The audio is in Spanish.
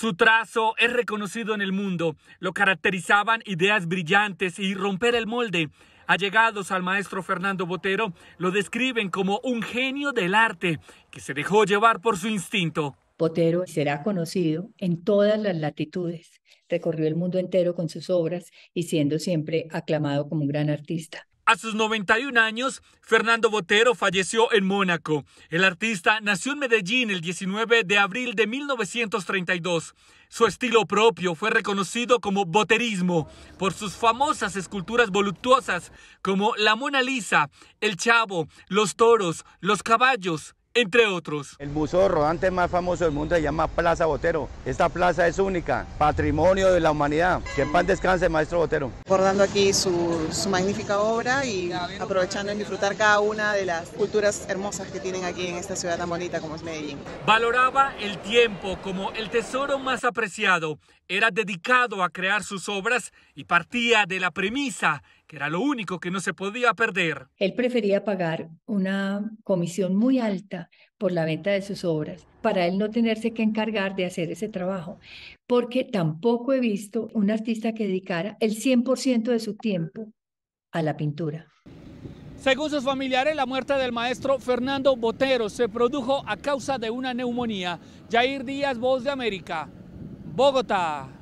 Su trazo es reconocido en el mundo, lo caracterizaban ideas brillantes y romper el molde. Allegados al maestro Fernando Botero lo describen como un genio del arte que se dejó llevar por su instinto. Botero será conocido en todas las latitudes. Recorrió el mundo entero con sus obras y siendo siempre aclamado como un gran artista. A sus 91 años, Fernando Botero falleció en Mónaco. El artista nació en Medellín el 19 de abril de 1932. Su estilo propio fue reconocido como boterismo por sus famosas esculturas voluptuosas como la Mona Lisa, el Chavo, los toros, los caballos, entre otros. El buzo rodante más famoso del mundo se llama Plaza Botero. Esta plaza es única, patrimonio de la humanidad. Que en paz descanse, maestro Botero. Recordando aquí su, su, magnífica obra y aprovechando en disfrutar cada una de las culturas hermosas que tienen aquí en esta ciudad tan bonita como es Medellín. Valoraba el tiempo como el tesoro más apreciado. Era dedicado a crear sus obras y partía de la premisa que era lo único que no se podía perder. Él prefería pagar una comisión muy alta por la venta de sus obras, para él no tenerse que encargar de hacer ese trabajo, porque tampoco he visto un artista que dedicara el 100% de su tiempo a la pintura. Según sus familiares, la muerte del maestro Fernando Botero se produjo a causa de una neumonía. Jair Díaz, Voz de América, Bogotá.